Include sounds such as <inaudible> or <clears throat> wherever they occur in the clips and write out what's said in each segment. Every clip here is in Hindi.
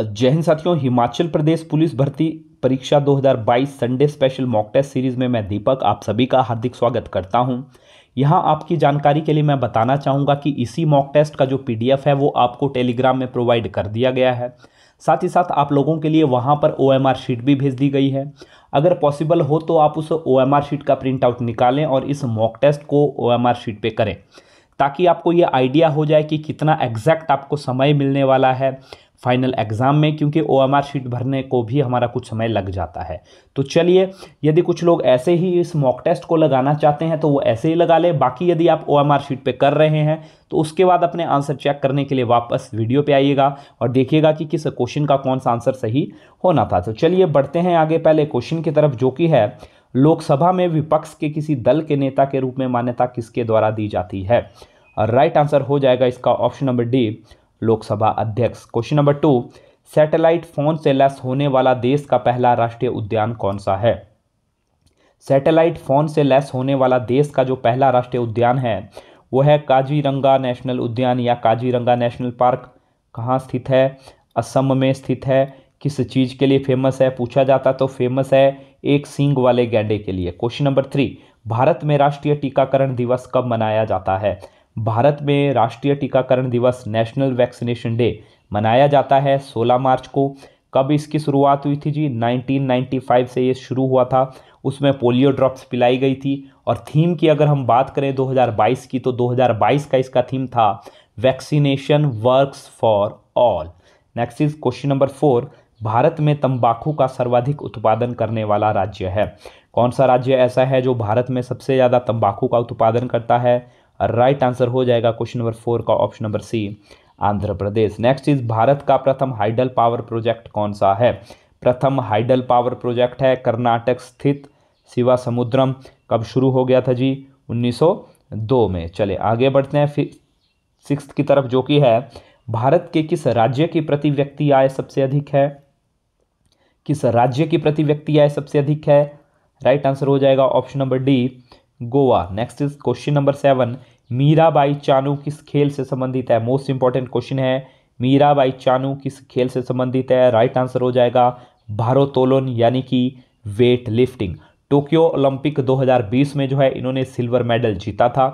जय हिंद साथियों हिमाचल प्रदेश पुलिस भर्ती परीक्षा 2022 Sunday special mock test series में मैं दीपक आप सभी का हार्दिक स्वागत करता हूं यहां आपकी जानकारी के लिए मैं बताना चाहूंगा कि इसी मॉक टेस्ट का जो पीडीएफ है वो आपको टेलीग्राम में प्रोवाइड कर दिया गया है साथ ही साथ आप लोगों के लिए वहाँ पर ओ शीट भी भेज दी गई है अगर पॉसिबल हो तो आप उस ओ शीट का प्रिंट आउट निकालें और इस मॉक टेस्ट को ओ शीट पर करें ताकि आपको ये आइडिया हो जाए कि कितना एग्जैक्ट आपको समय मिलने वाला है फाइनल एग्ज़ाम में क्योंकि ओ शीट भरने को भी हमारा कुछ समय लग जाता है तो चलिए यदि कुछ लोग ऐसे ही इस मॉक टेस्ट को लगाना चाहते हैं तो वो ऐसे ही लगा ले बाकी यदि आप ओ शीट पे कर रहे हैं तो उसके बाद अपने आंसर चेक करने के लिए वापस वीडियो पे आइएगा और देखिएगा कि किस क्वेश्चन का कौन सा आंसर सही होना था तो चलिए बढ़ते हैं आगे पहले क्वेश्चन की तरफ जो कि है लोकसभा में विपक्ष के किसी दल के नेता के रूप में मान्यता किसके द्वारा दी जाती है राइट आंसर हो जाएगा इसका ऑप्शन नंबर डी लोकसभा अध्यक्ष question number two satellite phone से लैस होने वाला देश का पहला राष्ट्रीय उद्यान कौन सा है सैटेलाइट फोन से लैस होने वाला देश का जो पहला राष्ट्रीय उद्यान है वो है काजीरंगा नेशनल उद्यान या काजीरंगा नेशनल पार्क कहाँ स्थित है असम में स्थित है किस चीज़ के लिए फेमस है पूछा जाता तो फेमस है एक सींग वाले गैंडे के लिए क्वेश्चन नंबर थ्री भारत में राष्ट्रीय टीकाकरण दिवस कब मनाया जाता है भारत में राष्ट्रीय टीकाकरण दिवस नेशनल वैक्सीनेशन डे मनाया जाता है 16 मार्च को कब इसकी शुरुआत हुई थी जी 1995 से ये शुरू हुआ था उसमें पोलियो ड्रॉप्स पिलाई गई थी और थीम की अगर हम बात करें 2022 की तो 2022 का इसका थीम था vaccination works for all next is question number four Bharat में तंबाकू का सर्वाधिक उत्पादन करने वाला राज्य है कौन सा राज्य ऐसा है जो भारत में सबसे ज़्यादा तंबाकू का उत्पादन करता है राइट आंसर हो जाएगा क्वेश्चन नंबर फोर का option number C Andhra Pradesh next is Bharat का प्रथम हाइडल पावर प्रोजेक्ट कौन सा है प्रथम हाइडल पावर प्रोजेक्ट है कर्नाटक स्थित शिवा समुद्रम कब शुरू हो गया था जी 1902 में चले आगे बढ़ते हैं फिर सिक्स की तरफ जो कि है भारत के किस राज्य की प्रति व्यक्ति आय सबसे अधिक है किस राज्य की प्रति व्यक्ति आय सबसे अधिक है राइट आंसर हो जाएगा option number D Goa next is question number seven Mirabai Chanu किस खेल से संबंधित है मोस्ट इंपॉर्टेंट क्वेश्चन है मीराबाई चानू किस खेल से संबंधित है राइट आंसर हो जाएगा भारोत्तोलन यानी कि वेट लिफ्टिंग टोक्यो ओलंपिक 2020 में जो है इन्होंने सिल्वर मेडल जीता था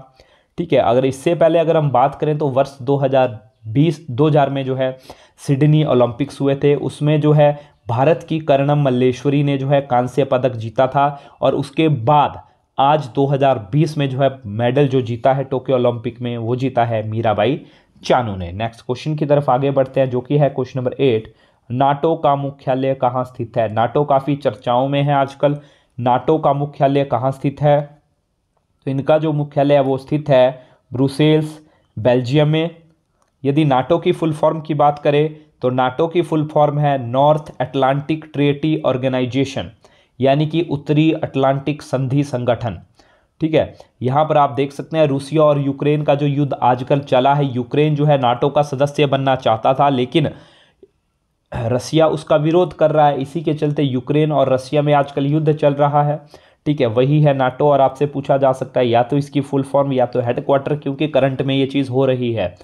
ठीक है अगर इससे पहले अगर हम बात करें तो वर्ष 2020 2000 में जो है सिडनी ओलंपिक्स हुए थे उसमें जो है भारत की कर्णम मल्लेश्वरी ने जो है कांस्य पदक जीता था और उसके बाद आज 2020 में जो है मेडल जो जीता है टोक्यो ओलंपिक में वो जीता है मीराबाई चानू ने नेक्स्ट क्वेश्चन की तरफ आगे बढ़ते हैं जो कि है क्वेश्चन नंबर एट नाटो का मुख्यालय कहाँ स्थित है नाटो काफ़ी चर्चाओं में है आजकल नाटो का मुख्यालय कहाँ स्थित है तो इनका जो मुख्यालय है वो स्थित है ब्रुसेल्स बेल्जियम में यदि नाटो की फुल फॉर्म की बात करें तो नाटो की फुल फॉर्म है नॉर्थ एटलांटिक ट्रेटी ऑर्गेनाइजेशन यानी कि उत्तरी अटलांटिक संधि संगठन ठीक है यहाँ पर आप देख सकते हैं रूसिया और यूक्रेन का जो युद्ध आजकल चला है यूक्रेन जो है नाटो का सदस्य बनना चाहता था लेकिन रसिया उसका विरोध कर रहा है इसी के चलते यूक्रेन और रसिया में आजकल युद्ध चल रहा है ठीक है वही है नाटो और आपसे पूछा जा सकता है या तो इसकी फुल फॉर्म या तो हेडक्वार्टर क्योंकि करंट में ये चीज़ हो रही है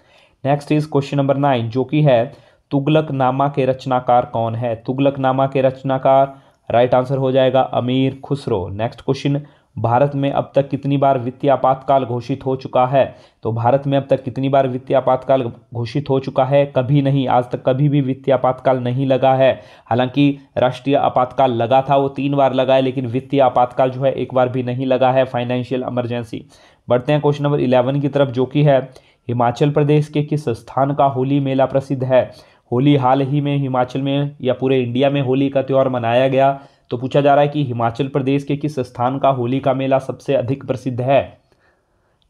next is question number nine जो कि है तुगलक नामा के रचनाकार कौन है तुगलक नामा के रचनाकार राइट आंसर हो जाएगा अमीर खुसरो नेक्स्ट क्वेश्चन भारत में अब तक कितनी बार वित्तीय आपातकाल घोषित हो चुका है तो भारत में अब तक कितनी बार वित्तीय आपातकाल घोषित हो चुका है कभी नहीं आज तक कभी भी वित्तीय आपातकाल नहीं लगा है हालांकि राष्ट्रीय आपातकाल लगा था वो तीन बार लगा है लेकिन वित्तीय आपातकाल जो है एक बार भी नहीं लगा है फाइनेंशियल इमरजेंसी बढ़ते हैं क्वेश्चन नंबर इलेवन की तरफ जो कि है हिमाचल प्रदेश के किस स्थान का होली मेला प्रसिद्ध है होली हाल ही में हिमाचल में या पूरे इंडिया में होली का त्यौहार मनाया गया तो पूछा जा रहा है कि हिमाचल प्रदेश के किस स्थान का होली का मेला सबसे अधिक प्रसिद्ध है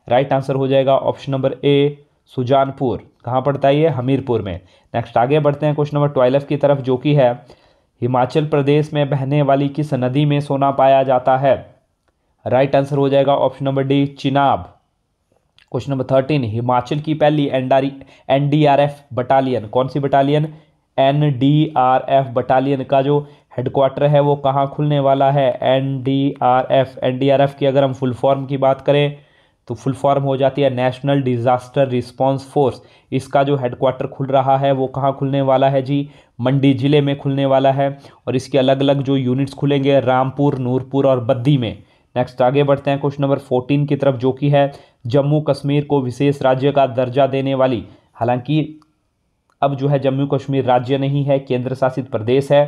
राइट आंसर हो जाएगा ऑप्शन नंबर ए सुजानपुर कहाँ पड़ता है ये हमीरपुर में नेक्स्ट आगे बढ़ते हैं क्वेश्चन नंबर ट्वेल्व की तरफ जो कि है हिमाचल प्रदेश में बहने वाली किस नदी में सोना पाया जाता है राइट आंसर हो जाएगा option number D Chenab question number thirteen Himachal की पहली आर एफ बटालियन कौन सी बटालियन एफ बटालियन का जो हेडक्वार्टर है वो कहाँ खुलने वाला है आर एफ की अगर हम फुल फॉर्म की बात करें तो फुल फॉर्म हो जाती है नेशनल डिजास्टर रिस्पांस फोर्स इसका जो हेडक्वार्टर खुल रहा है वो कहाँ खुलने वाला है जी मंडी ज़िले में खुलने वाला है और इसके अलग अलग जो यूनिट्स खुलेंगे रामपुर नूरपुर और बद्दी में नेक्स्ट आगे बढ़ते हैं क्वेश्चन नंबर फोर्टीन की तरफ जो कि है जम्मू कश्मीर को विशेष राज्य का दर्जा देने वाली हालांकि अब जो है जम्मू कश्मीर राज्य नहीं है केंद्र शासित प्रदेश है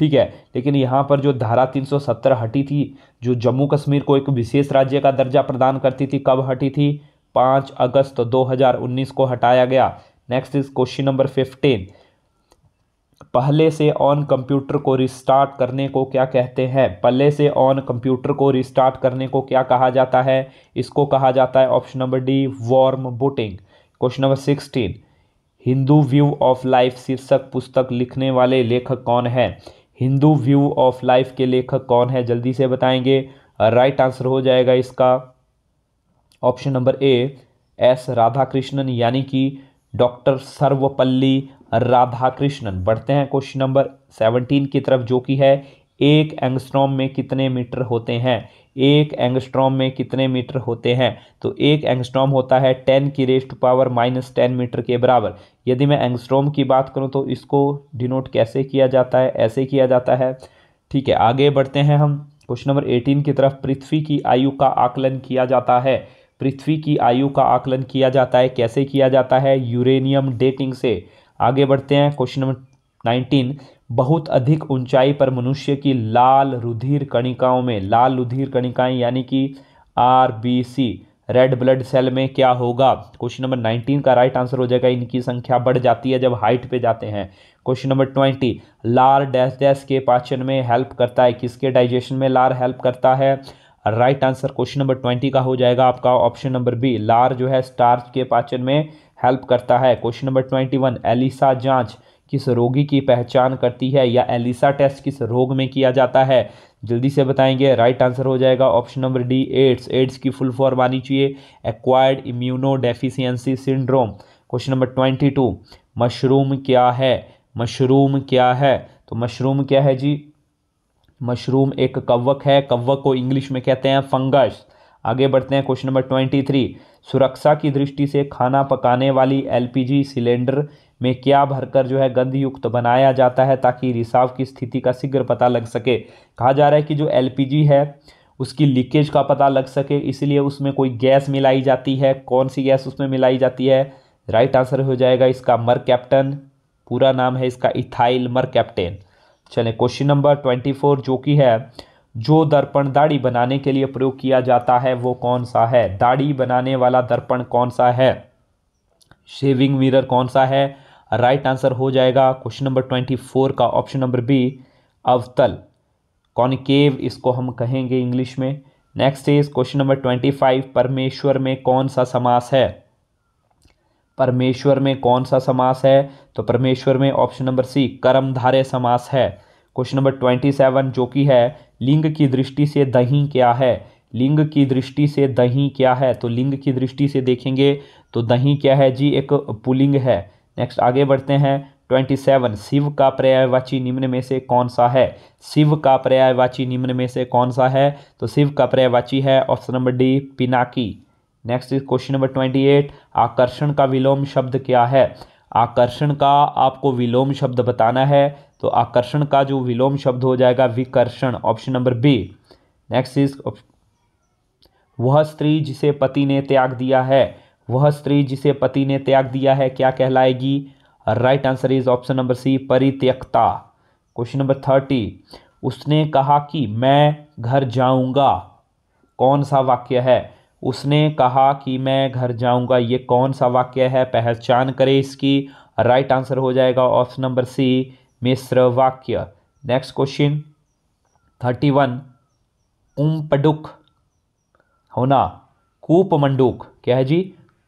ठीक है लेकिन यहाँ पर जो धारा 370 हटी थी जो जम्मू कश्मीर को एक विशेष राज्य का दर्जा प्रदान करती थी कब हटी थी पाँच अगस्त दो को हटाया गया next is question number fifteen पहले से ऑन कंप्यूटर को रिस्टार्ट करने को क्या कहते हैं पहले से ऑन कंप्यूटर को रिस्टार्ट करने को क्या कहा जाता है इसको कहा जाता है option number D warm booting question number sixteen Hindu view of life शीर्षक पुस्तक लिखने वाले लेखक कौन है हिंदू व्यू ऑफ लाइफ के लेखक कौन है जल्दी से बताएंगे राइट right आंसर हो जाएगा इसका option number A S Radhakrishnan यानी कि डॉक्टर सर्वपल्ली राधा कृष्णन बढ़ते हैं क्वेश्चन नंबर सेवनटीन की तरफ जो कि है एक एंगस्ट्रॉम में कितने मीटर होते हैं एक एंगस्ट्रॉम में कितने मीटर होते हैं तो एक एंगस्ट्रॉम होता है टेन की raise to power minus ten metre के बराबर यदि मैं एंगस्ट्रॉम की बात करूं तो इसको डिनोट कैसे किया जाता है ऐसे किया जाता है ठीक है आगे बढ़ते हैं हम क्वेश्चन नंबर एटीन की तरफ पृथ्वी की आयु का आकलन किया जाता है पृथ्वी की आयु का आकलन किया जाता है कैसे किया जाता है यूरेनियम डेटिंग से आगे बढ़ते हैं क्वेश्चन नंबर नाइनटीन बहुत अधिक ऊंचाई पर मनुष्य की लाल रुधिर कणिकाओं में लाल रुधिर कणिकाएं यानी कि R B C red blood cell में क्या होगा क्वेश्चन नंबर नाइनटीन का राइट आंसर हो जाएगा इनकी संख्या बढ़ जाती है जब हाइट पे जाते हैं क्वेश्चन नंबर ट्वेंटी लार डैश डैश के पाचन में हेल्प करता है किसके डाइजेशन में लार हेल्प करता है right answer question number twenty का हो जाएगा आपका ऑप्शन नंबर बी लार जो है स्टार्च के पाचन में हेल्प करता है question number twenty one ELISA जांच किस रोगी की पहचान करती है या एलिसा टेस्ट किस रोग में किया जाता है जल्दी से बताएंगे राइट आंसर हो जाएगा option number D AIDS AIDS की फुल फॉर्म आनी चाहिए acquired immunodeficiency syndrome question number twenty two mushroom क्या है मशरूम क्या है तो मशरूम क्या है जी मशरूम एक कवक है कवक को इंग्लिश में कहते हैं फंगस आगे बढ़ते हैं क्वेश्चन नंबर ट्वेंटी थ्री सुरक्षा की दृष्टि से खाना पकाने वाली एलपीजी सिलेंडर में क्या भरकर जो है गंध युक्त बनाया जाता है ताकि रिसाव की स्थिति का शीघ्र पता लग सके कहा जा रहा है कि जो एलपीजी है उसकी लीकेज का पता लग सके इसलिए उसमें कोई गैस मिलाई जाती है कौन सी गैस उसमें मिलाई जाती है राइट आंसर हो जाएगा इसका मर कैप्टन पूरा नाम है इसका इथाइल मर कैप्टेन चलें क्वेश्चन नंबर ट्वेंटी फोर जो कि है जो दर्पण दाढ़ी बनाने के लिए प्रयोग किया जाता है वो कौन सा है दाढ़ी बनाने वाला दर्पण कौन सा है शेविंग मिरर कौन सा है राइट आंसर हो जाएगा क्वेश्चन नंबर ट्वेंटी फोर का ऑप्शन नंबर बी अवतल कॉनकेव इसको हम कहेंगे इंग्लिश में next is question number twenty five परमेश्वर में कौन सा समास है परमेश्वर में कौन सा समास है तो परमेश्वर में ऑप्शन नंबर सी कर्मधारय समास है क्वेश्चन नंबर ट्वेंटी सेवन जो कि है लिंग की दृष्टि से दही क्या है लिंग की दृष्टि से दही क्या है तो लिंग की दृष्टि से देखेंगे तो दही क्या है जी एक पुलिंग है नेक्स्ट आगे बढ़ते हैं ट्वेंटी सेवन शिव का पर्यायवाची निम्न में से कौन सा है शिव का पर्यायवाची निम्न में से कौन सा है तो शिव का पर्यायवाची है option number D Pinaki next question number twenty eight आकर्षण का विलोम शब्द क्या है आकर्षण का आपको विलोम शब्द बताना है तो आकर्षण का जो विलोम शब्द हो जाएगा विकर्षण option number B next is वह स्त्री जिसे पति ने त्याग दिया है वह स्त्री जिसे पति ने त्याग दिया है क्या कहलाएगी right answer is option number C परित्यक्ता क्वेश्चन नंबर थर्टी उसने कहा कि मैं घर जाऊंगा कौन सा वाक्य है उसने कहा कि मैं घर जाऊंगा ये कौन सा वाक्य है पहचान करें इसकी राइट आंसर हो जाएगा ऑप्शन नंबर सी मिश्र वाक्य नेक्स्ट क्वेश्चन थर्टी वन उम्पडुक होना कूपमंडूक क्या है जी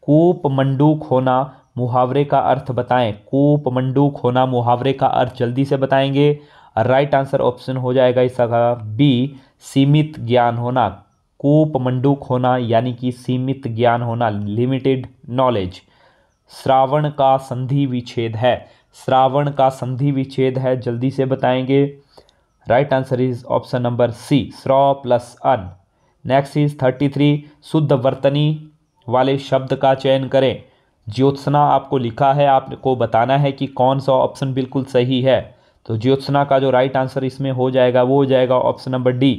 कूपमंडूक होना मुहावरे का अर्थ बताएं कूपमंडूक होना मुहावरे का अर्थ जल्दी से बताएंगे राइट आंसर ऑप्शन हो जाएगा इसका बी सीमित ज्ञान होना कूपमंडूक होना यानी कि सीमित ज्ञान होना लिमिटेड नॉलेज श्रावण का संधि विच्छेद है श्रावण का संधि विच्छेद है जल्दी से बताएंगे right answer is option number C स्रॉ प्लस अन नेक्स्ट इज थर्टी थ्री शुद्ध वर्तनी वाले शब्द का चयन करें ज्योत्सना आपको लिखा है आपको बताना है कि कौन सा ऑप्शन बिल्कुल सही है तो ज्योत्सना का जो राइट आंसर इसमें हो जाएगा वो हो जाएगा ऑप्शन नंबर डी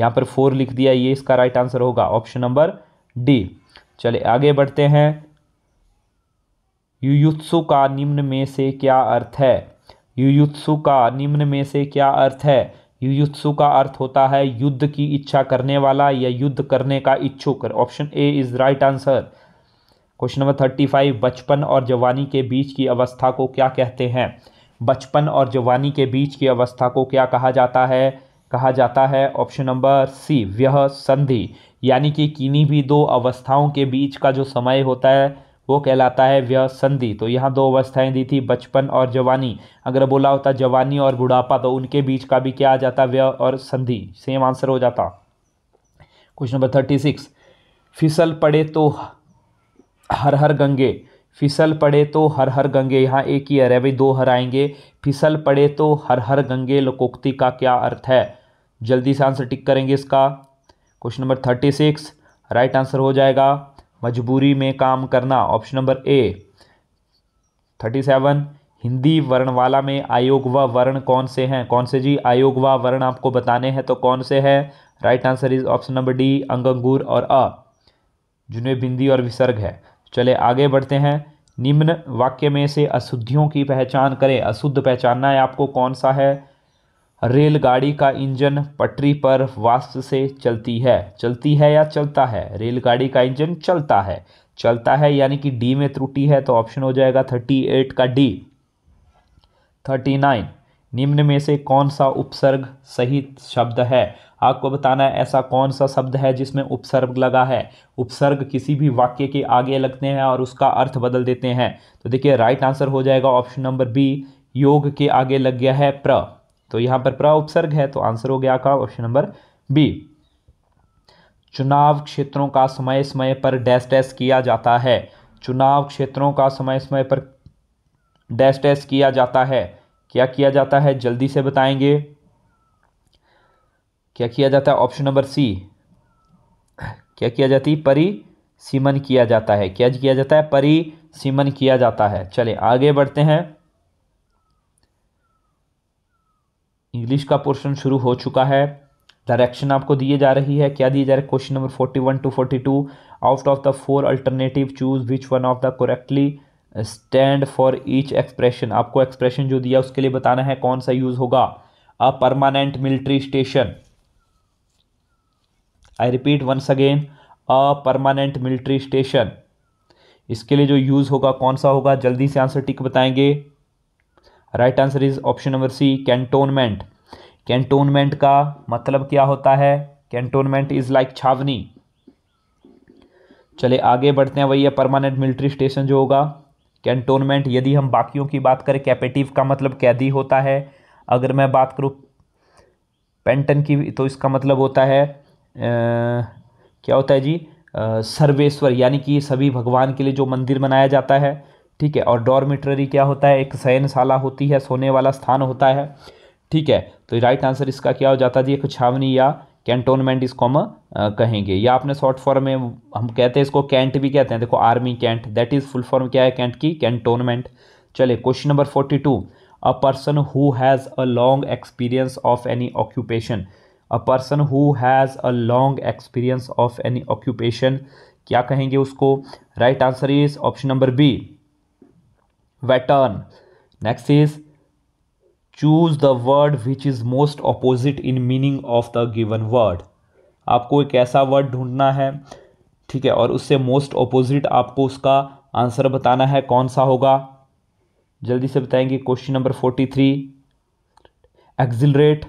यहाँ पर फोर लिख दिया ये इसका राइट आंसर होगा ऑप्शन नंबर डी चले आगे बढ़ते हैं युयुत्सु का निम्न में से क्या अर्थ है युयुत्सु का निम्न में से क्या अर्थ है युयुत्सु का अर्थ होता है युद्ध की इच्छा करने वाला या युद्ध करने का इच्छुक option A is right answer question number thirty five बचपन और जवानी के बीच की अवस्था को क्या कहते हैं बचपन और जवानी के बीच की अवस्था को क्या कहा जाता है कहा जाता है ऑप्शन नंबर सी व्यह संधि यानी कि किन्हीं भी दो अवस्थाओं के बीच का जो समय होता है वो कहलाता है व्यसंधि तो यहाँ दो अवस्थाएं दी थी बचपन और जवानी अगर बोला होता जवानी और बुढ़ापा तो उनके बीच का भी क्या आ जाता व्य और संधि सेम आंसर हो जाता क्वेश्चन नंबर थर्टी सिक्स फिसल पड़े तो हर हर गंगे फिसल पड़े तो हर हर गंगे यहाँ एक ही हर है भाई दो हर आएंगे फिसल पड़े तो हर हर गंगे लोकोक्ति का क्या अर्थ है जल्दी से आंसर टिक करेंगे इसका question number thirty six right answer हो जाएगा मजबूरी में काम करना option number A thirty seven Hindi वर्णवाला में आयोग व वर्ण कौन से हैं कौन से जी आयोग व वर्ण आपको बताने हैं तो कौन से है right answer is option number D अंगंगूर और अ जिन्हें बिंदी और विसर्ग है चले आगे बढ़ते हैं निम्न वाक्य में से अशुद्धियों की पहचान करें अशुद्ध पहचानना है आपको कौन सा है रेलगाड़ी का इंजन पटरी पर वाष्प से चलती है चलती है या चलता है रेलगाड़ी का इंजन चलता है चलता है यानी कि डी में त्रुटि है तो ऑप्शन हो जाएगा थर्टी एट का डी थर्टी नाइन निम्न में से कौन सा उपसर्ग सही शब्द है आपको बताना है ऐसा कौन सा शब्द है जिसमें उपसर्ग लगा है उपसर्ग किसी भी वाक्य के आगे लगते हैं और उसका अर्थ बदल देते हैं तो देखिए राइट आंसर हो जाएगा ऑप्शन नंबर बी योग के आगे लग गया है प्र तो यहां पर प्रा उपसर्ग है तो आंसर हो गया आपका ऑप्शन नंबर बी चुनाव क्षेत्रों का समय समय पर डैश डैश किया जाता है चुनाव क्षेत्रों का समय समय पर डैश डैश किया जाता है क्या किया जाता है जल्दी से बताएंगे क्या किया जाता है ऑप्शन नंबर सी क्या किया जाती परी सीमन किया जाता है क्या किया जाता है परी सीमन किया जाता है चले आगे बढ़ते हैं इंग्लिश का पोर्शन शुरू हो चुका है डायरेक्शन आपको दिए जा रही है क्या दिए जा रहे हैं question number forty one to forty two out of the four alternative choose which one of the correctly stand for each expression आपको एक्सप्रेशन जो दिया उसके लिए बताना है कौन सा यूज़ होगा a permanent military station I repeat once again a permanent military station इसके लिए जो यूज़ होगा कौन सा होगा जल्दी से आंसर टिक बताएंगे right answer is option number C cantonment cantonment का मतलब क्या होता है कैंटोनमेंट इज लाइक छावनी चले आगे बढ़ते हैं वही है परमानेंट मिलिट्री स्टेशन जो होगा कैंटोनमेंट यदि हम बाकियों की बात करें कैपेटिव का मतलब कैदी होता है अगर मैं बात करूँ पेंटन की तो इसका मतलब होता है आ, क्या होता है जी सर्वेश्वर यानी कि सभी भगवान के लिए जो मंदिर बनाया जाता है ठीक है और डॉर्मिट्ररी क्या होता है एक शयनशाला होती है सोने वाला स्थान होता है ठीक है तो राइट आंसर इसका क्या हो जाता जी एक छावनी या कैंटोनमेंट इसको हम कहेंगे या आपने शॉर्ट फॉर्म में हम कहते हैं इसको कैंट भी कहते हैं देखो army cantt that is full form क्या है कैंट की कैंटोनमेंट चले question number forty two a person who has a long experience of any occupation a person who has a long experience of any occupation क्या कहेंगे उसको right answer is option number B veteran next is choose the word which is most opposite in meaning of the given word आपको एक ऐसा वर्ड ढूंढना है ठीक है और उससे मोस्ट ऑपोजिट आपको उसका आंसर बताना है कौन सा होगा जल्दी से बताएंगे question number forty three exhilarate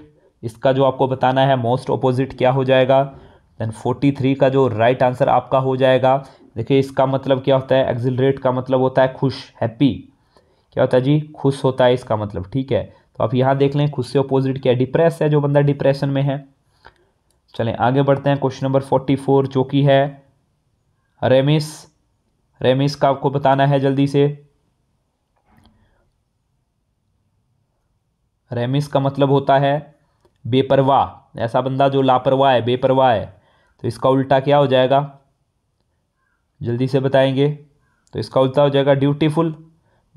इसका जो आपको बताना है मोस्ट ऑपोजिट क्या हो जाएगा देन फोर्टी थ्री का जो राइट right आंसर आपका हो जाएगा देखिए इसका मतलब क्या होता है एक्जिलरेट का मतलब होता है खुश हैप्पी क्या होता है जी खुश होता है इसका मतलब ठीक है तो आप यहाँ देख लें खुद से अपोजिट क्या है डिप्रेस है जो बंदा डिप्रेशन में है चलें आगे बढ़ते हैं क्वेश्चन नंबर फोर्टी फोर जो कि है रेमिस रेमिस का आपको बताना है जल्दी से रेमिस का मतलब होता है बेपरवाह ऐसा बंदा जो लापरवाह है बेपरवाह है तो इसका उल्टा क्या हो जाएगा जल्दी से बताएंगे तो इसका उल्टा हो जाएगा ड्यूटीफुल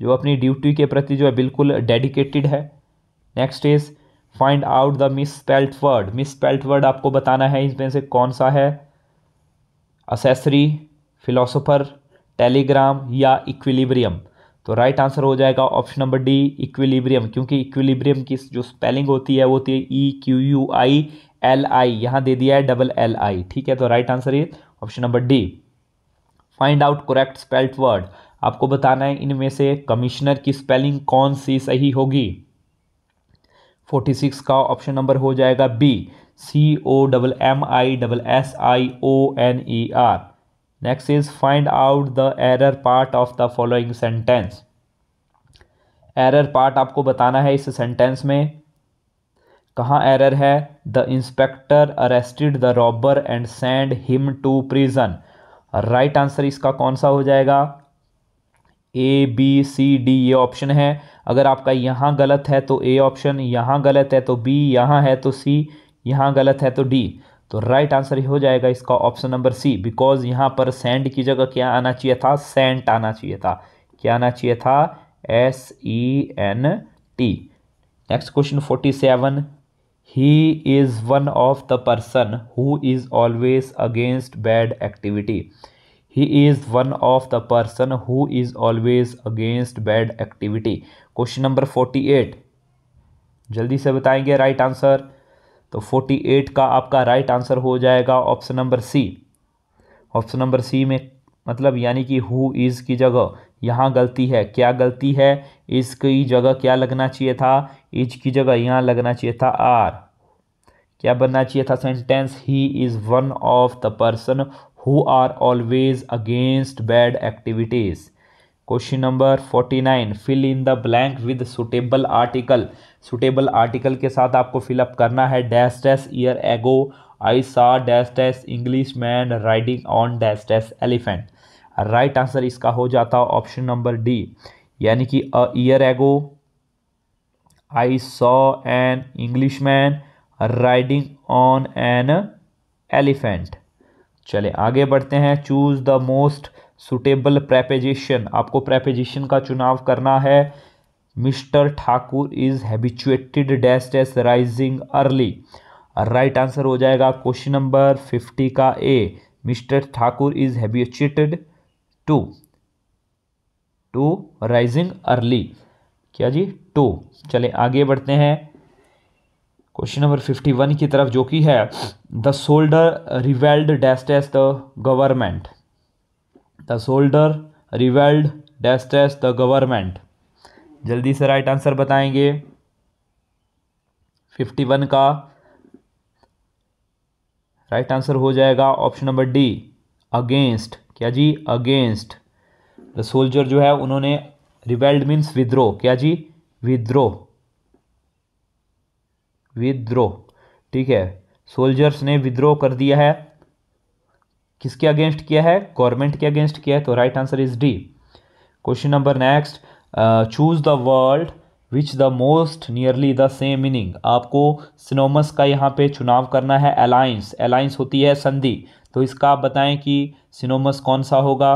जो अपनी ड्यूटी के प्रति जो है बिल्कुल डेडिकेटेड है next is find out the misspelt word misspelt word आपको बताना है इसमें से कौन सा है असेसरी फिलोसोफर टेलीग्राम या इक्विलिब्रियम तो राइट right आंसर हो जाएगा ऑप्शन नंबर डी इक्विलिब्रियम क्योंकि इक्विलिब्रियम की जो स्पेलिंग होती है वो होती है E Q U I L I यहाँ दे दिया है डबल एल आई ठीक है तो right answer is option number D find out correct spelled word आपको बताना है इनमें से कमिश्नर की स्पेलिंग कौन सी सही होगी फोर्टी सिक्स का ऑप्शन नंबर हो जाएगा B C O double M I double S I O N E R next is find out the error part of the following sentence error part आपको बताना है इस सेंटेंस में कहाँ एरर है the inspector arrested the robber and send him to prison right answer इसका कौन सा हो जाएगा ए बी सी डी ये ऑप्शन है अगर आपका यहाँ गलत है तो ए ऑप्शन यहाँ गलत है तो बी यहाँ है तो सी यहाँ गलत है तो डी तो राइट आंसर हो जाएगा इसका ऑप्शन नंबर सी बिकॉज यहाँ पर सेंड की जगह क्या आना चाहिए था सेंट आना चाहिए था क्या आना चाहिए था S E N T next question forty seven he is one of the person who is always against bad activity he is one of the person who is always against bad activity question number forty eight जल्दी से बताएंगे राइट आंसर तो फोर्टी एट का आपका राइट आंसर हो जाएगा option number C option number C में मतलब यानी कि हु इज़ की जगह यहाँ गलती है क्या गलती है इसकी जगह क्या लगना चाहिए था इज की जगह यहाँ लगना चाहिए था आर क्या बनना चाहिए था sentence he is one of the person who are always against bad activities question number forty nine fill in the blank with suitable article suitable article के साथ आपको फिलअप करना है dash dash year ago I saw dash dash Englishman riding on dash dash elephant right answer इसका हो जाता ऑप्शन नंबर डी यानी कि a year ago I saw an Englishman riding on an elephant चले आगे बढ़ते हैं choose the most suitable preposition आपको प्रेपेजिशन का चुनाव करना है mister Thakur is habituated dash dash rising early right answer हो जाएगा क्वेश्चन नंबर फिफ्टी का A mister Thakur is habituated to to rising early क्या जी टू चले आगे बढ़ते हैं क्वेश्चन नंबर फिफ्टी वन की तरफ जो कि है द सोल्डर रिवेल्ड डेस्ट dash the government the soldier rebelled डेस्ट डैश द गवर्नमेंट जल्दी से राइट आंसर बताएंगे फिफ्टी वन का राइट आंसर हो जाएगा ऑप्शन नंबर डी अगेंस्ट क्या जी अगेंस्ट द सोल्जर जो है उन्होंने रिवेल्ड मीन्स विद्रोह क्या जी विद्रोह विद्रोह ठीक है सोल्जर्स ने विद्रोह कर दिया है किसके अगेंस्ट किया है गवर्नमेंट के अगेंस्ट किया है तो right answer is D question number next choose the word which the most nearly the same meaning आपको सिनोमस का यहाँ पे चुनाव करना है अलायंस अलायंस होती है संधि तो इसका आप बताएं कि सिनोमस कौन सा होगा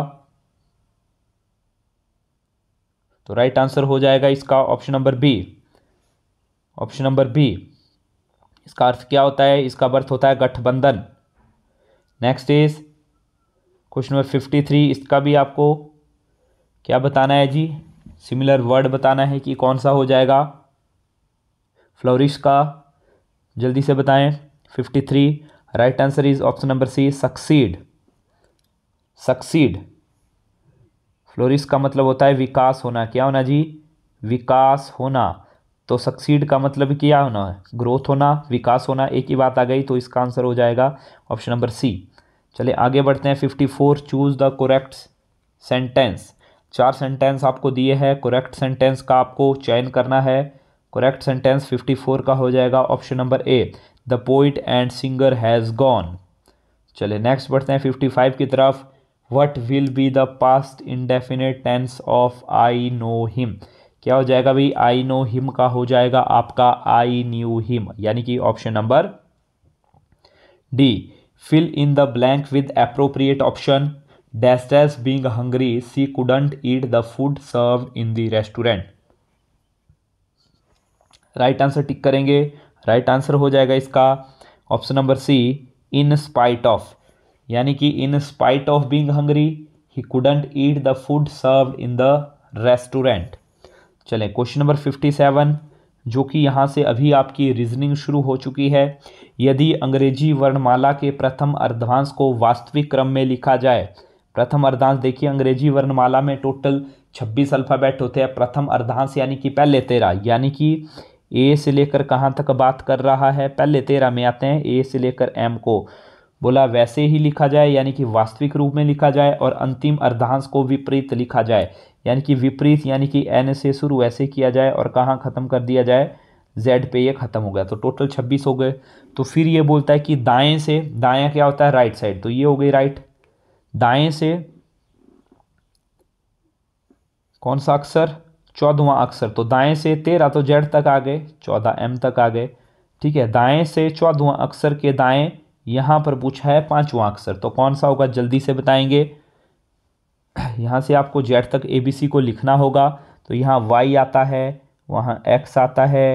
तो राइट आंसर हो जाएगा इसका option number B option number B इसका अर्थ क्या होता है इसका बर्थ होता है गठबंधन next is question number fifty three इसका भी आपको क्या बताना है जी सिमिलर वर्ड बताना है कि कौन सा हो जाएगा फ्लोरिश का जल्दी से बताएं fifty three right answer is option number C succeed succeed flourish का मतलब होता है विकास होना क्या होना जी विकास होना तो सक्सीड का मतलब क्या होना है ग्रोथ होना विकास होना एक ही बात आ गई तो इसका आंसर हो जाएगा ऑप्शन नंबर सी चलिए आगे बढ़ते हैं fifty four choose the correct sentence चार सेंटेंस आपको दिए हैं करेक्ट सेंटेंस का आपको चयन करना है करेक्ट सेंटेंस फिफ्टी फोर का हो जाएगा option number A the poet and singer has gone चले नेक्स्ट बढ़ते हैं फिफ्टी फाइव की तरफ what will be the past indefinite tense of I know him क्या हो जाएगा भाई आई नो हिम का हो जाएगा आपका आई न्यू हिम यानी कि option number D fill in the blank with appropriate option dash dash being hungry she couldn't eat the food serve in the restaurant right answer tick करेंगे राइट right आंसर हो जाएगा इसका option number C in spite of यानी कि in spite of being hungry he couldn't eat the food serve in the restaurant चलें क्वेश्चन नंबर फिफ्टी सेवन जो कि यहाँ से अभी आपकी रीजनिंग शुरू हो चुकी है यदि अंग्रेजी वर्णमाला के प्रथम अर्धांश को वास्तविक क्रम में लिखा जाए प्रथम अर्धांश देखिए अंग्रेजी वर्णमाला में टोटल छब्बीस अल्फ़ाबेट होते हैं प्रथम अर्धांश यानी कि पहले तेरह यानी कि ए से लेकर कहाँ तक बात कर रहा है पहले तेरह में आते हैं ए से लेकर एम को बोला वैसे ही लिखा जाए यानी कि वास्तविक रूप में लिखा जाए और अंतिम अर्धांश को विपरीत लिखा जाए यानी कि विपरीत यानी कि एन से शुरू ऐसे किया जाए और कहाँ ख़त्म कर दिया जाए जेड पे ये ख़त्म हो गया तो टोटल छब्बीस हो गए तो फिर ये बोलता है कि दाएं से दाया क्या होता है राइट साइड तो ये हो गई राइट दाएं से कौन सा अक्षर चौदवा अक्षर तो दाएं से तेरह तो जेड तक आ गए चौदह एम तक आ गए ठीक है दाएं से चौदवा अक्षर के दाएं यहाँ पर पूछा है पाँचवा अक्षर तो कौन सा होगा जल्दी से बताएंगे यहाँ से आपको जेड तक ए बी सी को लिखना होगा तो यहाँ वाई आता है वहाँ एक्स आता है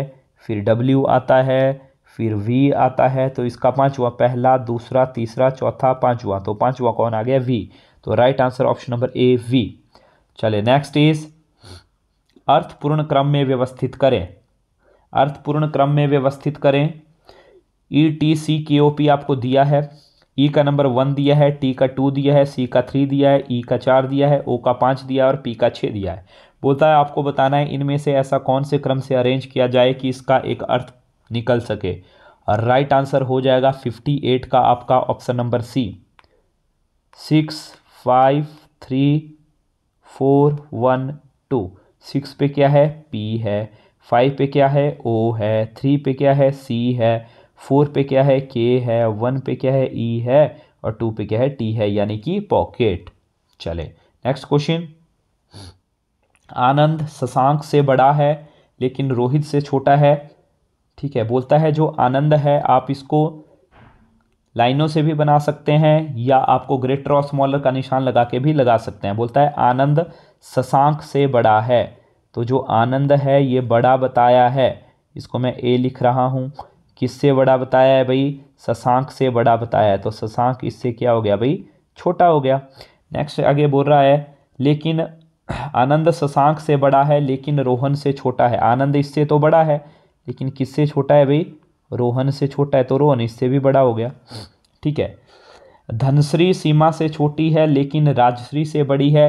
फिर डब्ल्यू आता है फिर वी आता है तो इसका पाँचवा पहला दूसरा तीसरा चौथा पाँचवा तो पाँचवा कौन आ गया वी तो right answer option number A वी चले नेक्स्ट इज अर्थपूर्ण क्रम में व्यवस्थित करें अर्थपूर्ण क्रम में व्यवस्थित करें ई टी सी के ओ पी आपको दिया है ई e का नंबर वन दिया है टी का टू दिया है सी का थ्री दिया है ई e का चार दिया है ओ का पाँच दिया है और पी का छः दिया है बोलता है आपको बताना है इनमें से ऐसा कौन से क्रम से अरेंज किया जाए कि इसका एक अर्थ निकल सके और राइट आंसर हो जाएगा फिफ्टी एट का आपका option number C six five three four one two six पे क्या है पी है फाइव पे क्या है ओ है थ्री पे क्या है सी है फोर पे क्या है के है वन पे क्या है ई e है और टू पे क्या है टी है यानी कि पॉकेट चले नेक्स्ट क्वेश्चन आनंद शशांक से बड़ा है लेकिन रोहित से छोटा है ठीक है बोलता है जो आनंद है आप इसको लाइनों से भी बना सकते हैं या आपको ग्रेटर और स्मॉलर का निशान लगा के भी लगा सकते हैं बोलता है आनंद शशांक से बड़ा है तो जो आनंद है ये बड़ा बताया है इसको मैं ए लिख रहा हूँ किससे बड़ा बताया है भाई शशांक से बड़ा बताया है तो शशांक इससे क्या हो गया भाई छोटा हो गया नेक्स्ट आगे बोल रहा है लेकिन आनंद शशांक से बड़ा है लेकिन रोहन से छोटा है आनंद इससे तो बड़ा है लेकिन किससे छोटा है भाई रोहन से छोटा है तो रोहन इससे भी बड़ा हो गया ठीक है धनश्री सीमा से छोटी है लेकिन राजश्री से बड़ी है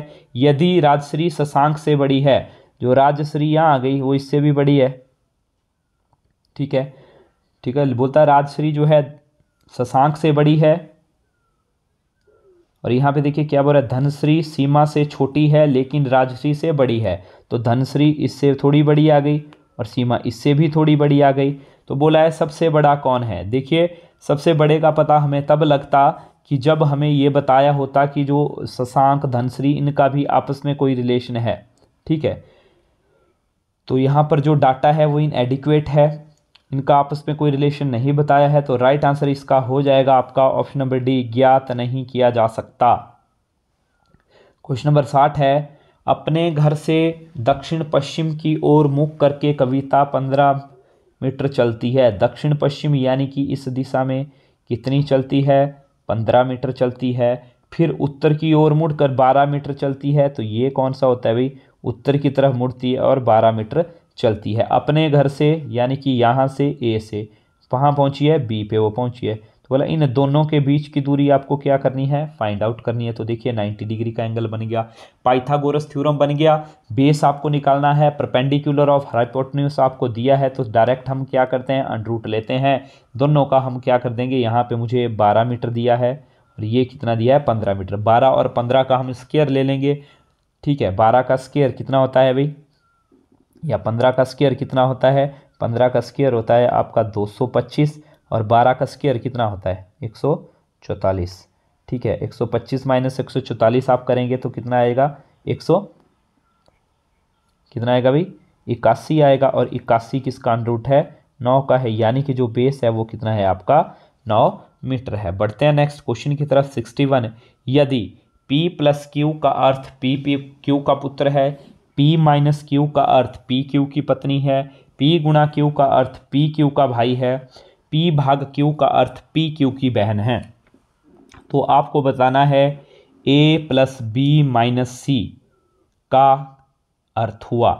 यदि राजश्री शशांक से बड़ी है जो राजश्री यहाँ आ गई वो इससे भी बड़ी है ठीक है ठीक है बोलता है राजश्री जो है शशांक से बड़ी है और यहाँ पे देखिए क्या बोल रहा है धनश्री सीमा से छोटी है लेकिन राजश्री से बड़ी है तो धनश्री इससे थोड़ी बड़ी आ गई और सीमा इससे भी थोड़ी बड़ी आ गई तो बोला है सबसे बड़ा कौन है देखिए सबसे बड़े का पता हमें तब लगता कि जब हमें ये बताया होता कि जो शशांक धनश्री इनका भी आपस में कोई रिलेशन है ठीक है तो यहाँ पर जो डाटा है वो इन एडिक्वेट है इनका आपस में कोई रिलेशन नहीं बताया है तो राइट आंसर इसका हो जाएगा आपका ऑप्शन नंबर डी ज्ञात नहीं किया जा सकता क्वेश्चन नंबर साठ है अपने घर से दक्षिण पश्चिम की ओर मुख करके कविता पंद्रह मीटर चलती है दक्षिण पश्चिम यानी कि इस दिशा में कितनी चलती है पंद्रह मीटर चलती है फिर उत्तर की ओर मुड़कर बारह मीटर चलती है तो ये कौन सा होता है भाई उत्तर की तरफ मुड़ती है और बारह मीटर चलती है अपने घर से यानी कि यहाँ से ए से वहाँ पहुँची है बी पे वो पहुँची है तो बोला इन दोनों के बीच की दूरी आपको क्या करनी है फाइंड आउट करनी है तो देखिए 90 डिग्री का एंगल बन गया पाइथागोरस थ्योरम बन गया बेस आपको निकालना है परपेंडिकुलर ऑफ हाइपोटन्यूस आपको दिया है तो डायरेक्ट हम क्या करते हैं अनरूट लेते हैं दोनों का हम क्या कर देंगे यहाँ पर मुझे बारह मीटर दिया है और ये कितना दिया है पंद्रह मीटर बारह और पंद्रह का हम स्केयर ले लेंगे ठीक है बारह का स्केयर कितना होता है भाई या पंद्रह का स्केयर कितना होता है पंद्रह का स्केयर होता है आपका दो सौ पच्चीस और बारह का स्केयर कितना होता है एक सौ चौतालीस ठीक है एक सौ पच्चीस माइनस एक सौ चौतालीस आप करेंगे तो कितना आएगा एक सौ कितना आएगा भाई इक्यासी आएगा और इक्यासी किसका अंडरूट है नौ का है यानी कि जो बेस है वो कितना है आपका नौ मीटर है बढ़ते हैं नेक्स्ट क्वेश्चन की तरफ सिक्सटी वन यदि पी प्लस क्यू का अर्थ पी पी क्यू का पुत्र है पी माइनस क्यू का अर्थ पी क्यू की पत्नी है पी गुणा क्यू का अर्थ पी क्यू का भाई है पी भाग क्यू का अर्थ पी क्यू की बहन है तो आपको बताना है A plus B minus C का अर्थ हुआ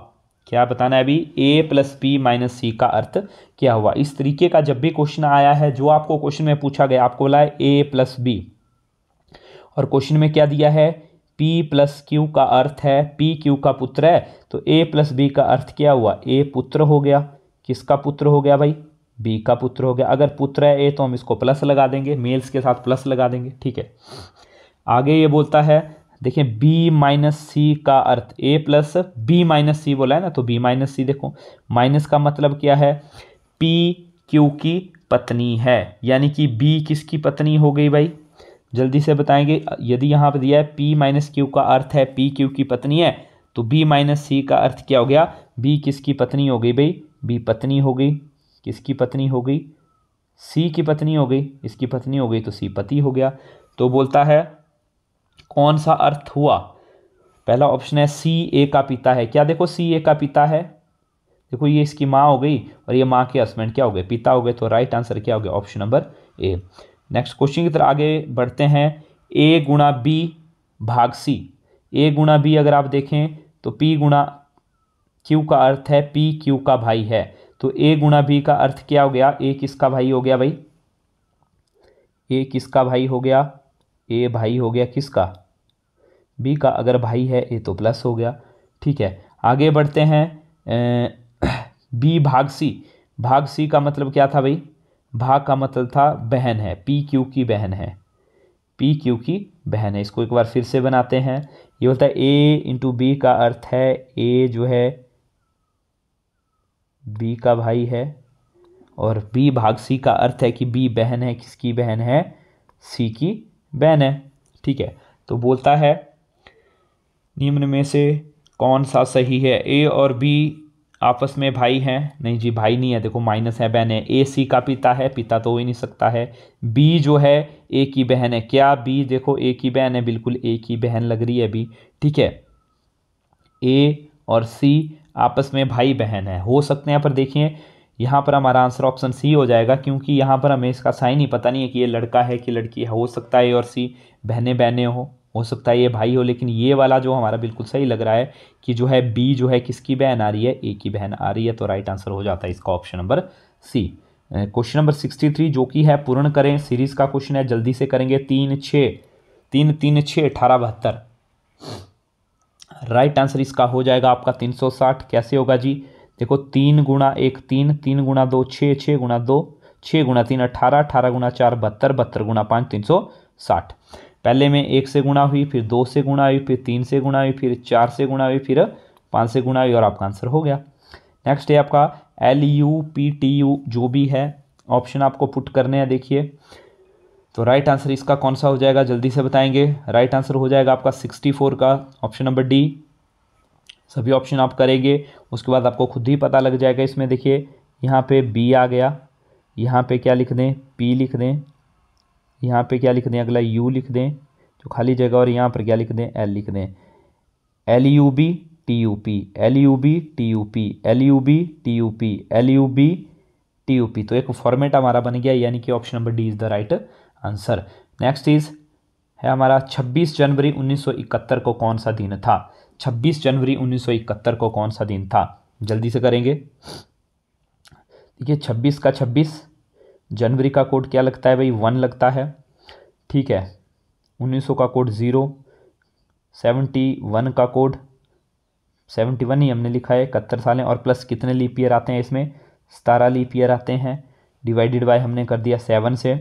क्या बताना है अभी A plus B minus C का अर्थ क्या हुआ इस तरीके का जब भी क्वेश्चन आया है जो आपको क्वेश्चन में पूछा गया आपको बोला है ए प्लस बी और क्वेश्चन में क्या दिया है पी प्लस क्यू का अर्थ है पी क्यू का पुत्र है तो ए प्लस बी का अर्थ क्या हुआ ए पुत्र हो गया किसका पुत्र हो गया भाई बी का पुत्र हो गया अगर पुत्र है ए तो हम इसको प्लस लगा देंगे मेल्स के साथ प्लस लगा देंगे ठीक है आगे ये बोलता है देखिए बी माइनस सी का अर्थ A plus B minus C बोला है ना तो बी माइनस सी देखो माइनस का मतलब क्या है पी क्यू की पत्नी है यानी कि बी किसकी पत्नी हो गई भाई जल्दी से बताएंगे यदि यहाँ पर दिया है पी माइनस क्यू का अर्थ है पी क्यू की पत्नी है तो बी माइनस सी का अर्थ क्या हो गया बी किसकी पत्नी हो गई भाई बी पत्नी हो गई किसकी पत्नी हो गई सी की पत्नी हो गई इसकी पत्नी हो गई तो सी पति हो गया तो बोलता है कौन सा अर्थ हुआ पहला ऑप्शन है सी ए का पिता है क्या देखो सी ए का पिता है देखो ये इसकी माँ हो गई और ये माँ के हस्बैंड क्या हो गए पिता हो गए तो राइट आंसर क्या हो गया option number A next question की तरह आगे बढ़ते हैं ए गुणा बी भाग सी ए गुणा बी अगर आप देखें तो पी गुणा क्यू का अर्थ है पी क्यू का भाई है तो ए गुणा बी का अर्थ क्या हो गया ए किसका भाई हो गया भाई ए किसका भाई हो गया ए भाई हो गया किसका बी का अगर भाई है ए तो प्लस हो गया ठीक है आगे बढ़ते हैं बी <clears throat> भाग सी भाग सी का मतलब क्या था भाई भाग का मतलब था बहन है पी क्यू की बहन है पी क्यू की बहन है इसको एक बार फिर से बनाते हैं ये बोलता है ए इंटू बी का अर्थ है ए जो है बी का भाई है और बी भाग सी का अर्थ है कि बी बहन है किसकी बहन है सी की बहन है ठीक है तो बोलता है निम्न में से कौन सा सही है ए और बी आपस में भाई हैं नहीं जी भाई नहीं है देखो माइनस है बहन है ए सी का पिता है पिता तो हो ही नहीं सकता है बी जो है ए की बहन है क्या बी देखो ए की बहन है बिल्कुल ए की बहन लग रही है बी ठीक है ए और सी आपस में भाई बहन है हो सकते हैं पर देखिए यहाँ पर हमारा आंसर ऑप्शन सी हो जाएगा क्योंकि यहाँ पर हमें इसका साइन ही पता नहीं है कि ये लड़का है कि लड़की है हो सकता है ए और सी बहने बहने हो हो सकता है ये भाई हो लेकिन ये वाला जो हमारा बिल्कुल सही लग रहा है कि जो है बी जो है किसकी बहन आ रही है ए की बहन आ रही है तो राइट आंसर हो जाता है इसका option number C question number sixty three जो कि है पूर्ण करें सीरीज़ का क्वेश्चन है जल्दी से करेंगे तीन छः तीन तीन छः अठारह बहत्तर राइट आंसर इसका हो जाएगा आपका तीन सौ साठ कैसे होगा जी देखो तीन गुणा एक तीन तीन गुणा दो छः छः गुणा दो छः गुणा तीन अट्ठारह अठारह गुणा चार बहत्तर बहत्तर गुणा पाँच तीन सौ साठ पहले में एक से गुणा हुई फिर दो से गुणा हुई फिर तीन से गुणा हुई फिर चार से गुणा हुई फिर पाँच से गुणा हुई और आपका आंसर हो गया नेक्स्ट है आपका L U P T U जो भी है ऑप्शन आपको पुट करने हैं देखिए तो राइट आंसर इसका कौन सा हो जाएगा जल्दी से बताएंगे राइट आंसर हो जाएगा आपका सिक्सटी फोर का ऑप्शन नंबर डी सभी ऑप्शन आप करेंगे उसके बाद आपको खुद ही पता लग जाएगा इसमें देखिए यहाँ पे बी आ गया यहाँ पे क्या लिख दें पी लिख दें यहाँ पे क्या लिख दें अगला यू लिख दें तो खाली जगह और यहाँ पर क्या लिख दें एल लिख दें L U B T U P L U B T U P L U B T U P L U B T U P तो एक फॉर्मेट हमारा बन गया यानी कि option number D is the right answer next is है हमारा 26 जनवरी 1971 को कौन सा दिन था 26 जनवरी 1971 को कौन सा दिन था जल्दी से करेंगे देखिए 26 का 26 जनवरी का कोड क्या लगता है भाई वन लगता है ठीक है सौ का कोड ज़ीरो सेवेंटी वन का कोड सेवेंटी वन ही हमने लिखा है इकहत्तर साल हैं और प्लस कितने लीप ईयर आते हैं इसमें सतारह लीप ईयर आते हैं डिवाइडेड बाय हमने कर दिया सेवन से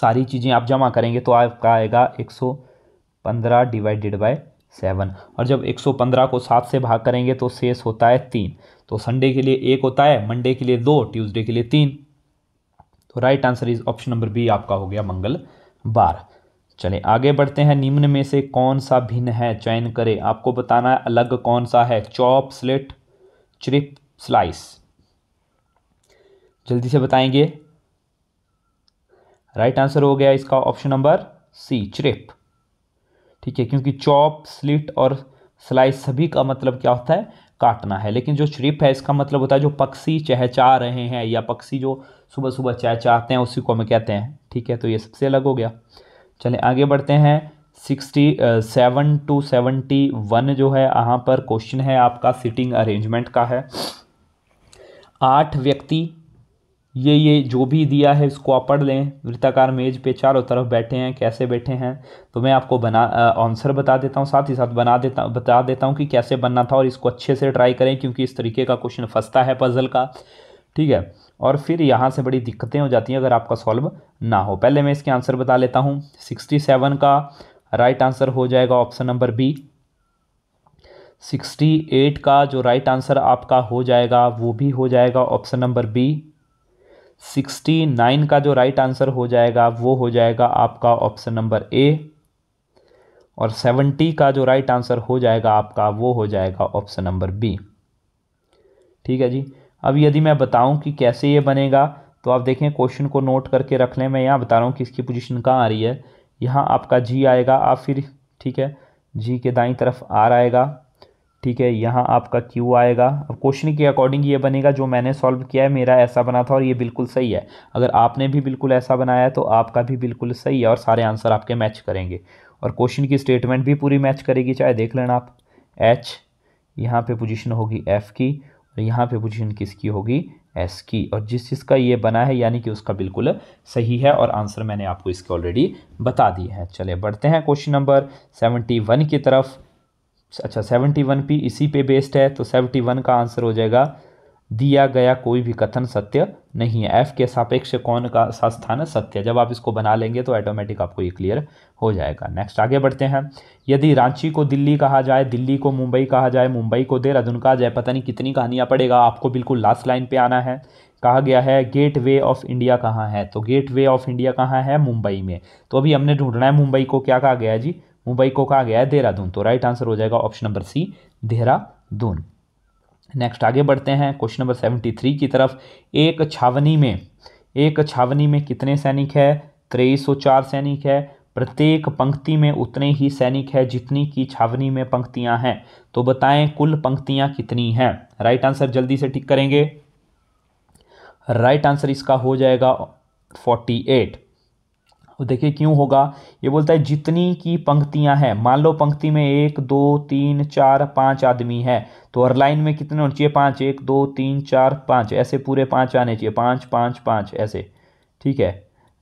सारी चीज़ें आप जमा करेंगे तो आपका आएगा एक सौ पंद्रह डिवाइडेड बाय सेवन और जब एक सौ पंद्रह को सात से भाग करेंगे तो शेष होता है तीन तो संडे के लिए एक होता है मंडे के लिए दो ट्यूज़डे के लिए तीन तो right answer is option number B आपका हो गया मंगल बार चले आगे बढ़ते हैं निम्न में से कौन सा भिन्न है चयन करें आपको बताना है अलग कौन सा है चॉप स्लेट चिप स्लाइस जल्दी से बताएंगे राइट आंसर हो गया इसका ऑप्शन नंबर सी चिप ठीक है क्योंकि चॉप स्लिट और स्लाइस सभी का मतलब क्या होता है काटना है लेकिन जो श्रिप है इसका मतलब होता है जो पक्षी चहचा रहे हैं या पक्षी जो सुबह सुबह चहचाते हैं उसी को हमें कहते हैं ठीक है तो ये सबसे अलग हो गया चले आगे बढ़ते हैं sixty seven to seventy one जो है यहाँ पर क्वेश्चन है आपका सिटिंग अरेंजमेंट का है आठ व्यक्ति ये ये जो भी दिया है इसको आप पढ़ लें वृत्ताकार मेज पे चारों तरफ बैठे हैं कैसे बैठे हैं तो मैं आपको बना आंसर बता देता हूँ साथ ही साथ बना देता बता देता हूँ कि कैसे बनना था और इसको अच्छे से ट्राई करें क्योंकि इस तरीके का क्वेश्चन फंसता है पज़ल का ठीक है और फिर यहाँ से बड़ी दिक्कतें हो जाती हैं अगर आपका सॉल्व ना हो पहले मैं इसके आंसर बता लेता हूँ सिक्सटी सेवन का राइट आंसर हो जाएगा option number B sixty eight का जो राइट आंसर आपका हो जाएगा वो भी हो जाएगा option number B sixty nine का जो राइट आंसर हो जाएगा वो हो जाएगा आपका ऑप्शन नंबर ए और सेवेंटी का जो राइट आंसर हो जाएगा आपका वो हो जाएगा ऑप्शन नंबर बी ठीक है जी अब यदि मैं बताऊं कि कैसे ये बनेगा तो आप देखें क्वेश्चन को नोट करके रख लें मैं यहाँ बता रहा हूँ कि इसकी पोजीशन कहाँ आ रही है यहाँ आपका जी आएगा आप फिर ठीक है जी के दाई तरफ आर आएगा ठीक है यहाँ आपका क्यू आएगा अब क्वेश्चन के अकॉर्डिंग ये बनेगा जो मैंने सॉल्व किया है मेरा ऐसा बना था और ये बिल्कुल सही है अगर आपने भी बिल्कुल ऐसा बनाया तो आपका भी बिल्कुल सही है और सारे आंसर आपके मैच करेंगे और क्वेश्चन की स्टेटमेंट भी पूरी मैच करेगी चाहे देख लेना आप एच यहाँ पे पोजिशन होगी एफ़ की और यहाँ पे पोजिशन किसकी होगी एस की और जिस चीज़ का ये बना है यानी कि उसका बिल्कुल सही है और आंसर मैंने आपको इसके ऑलरेडी बता दिए हैं चले बढ़ते हैं क्वेश्चन नंबर सेवेंटी वन की तरफ अच्छा सेवेंटी वन पी इसी पे बेस्ड है तो सेवेंटी वन का आंसर हो जाएगा दिया गया कोई भी कथन सत्य नहीं है एफ के सापेक्ष कौन का सा स्थान सत्य जब आप इसको बना लेंगे तो ऑटोमेटिक आपको ये क्लियर हो जाएगा नेक्स्ट आगे बढ़ते हैं यदि रांची को दिल्ली कहा जाए दिल्ली को मुंबई कहा जाए मुंबई को देहरादून कहा जाए पता नहीं कितनी कहानियाँ पड़ेगा आपको बिल्कुल लास्ट लाइन पर आना है कहा गया है गेट वे ऑफ इंडिया कहाँ है तो गेट वे ऑफ इंडिया कहाँ है मुंबई में तो अभी हमने ढूंढना है मुंबई को क्या कहा गया है जी मुंबई को कहा गया है देहरादून तो राइट आंसर हो जाएगा option number C Dehradun next आगे बढ़ते हैं क्वेश्चन नंबर सेवेंटी थ्री की तरफ एक छावनी में एक छावनी में कितने सैनिक है तेईस सौ चार सैनिक है प्रत्येक पंक्ति में उतने ही सैनिक है जितनी की छावनी में पंक्तियां हैं तो बताएं कुल पंक्तियां कितनी हैं राइट आंसर जल्दी से टिक करेंगे राइट आंसर इसका हो जाएगा फोर्टी एट तो देखिए क्यों होगा ये बोलता है जितनी की पंक्तियां हैं मान लो पंक्ति में एक दो तीन चार पाँच आदमी है तो हर लाइन में कितने होने चाहिए पाँच एक दो तीन चार पाँच ऐसे पूरे पाँच आने चाहिए पाँच पाँच पाँच ऐसे ठीक है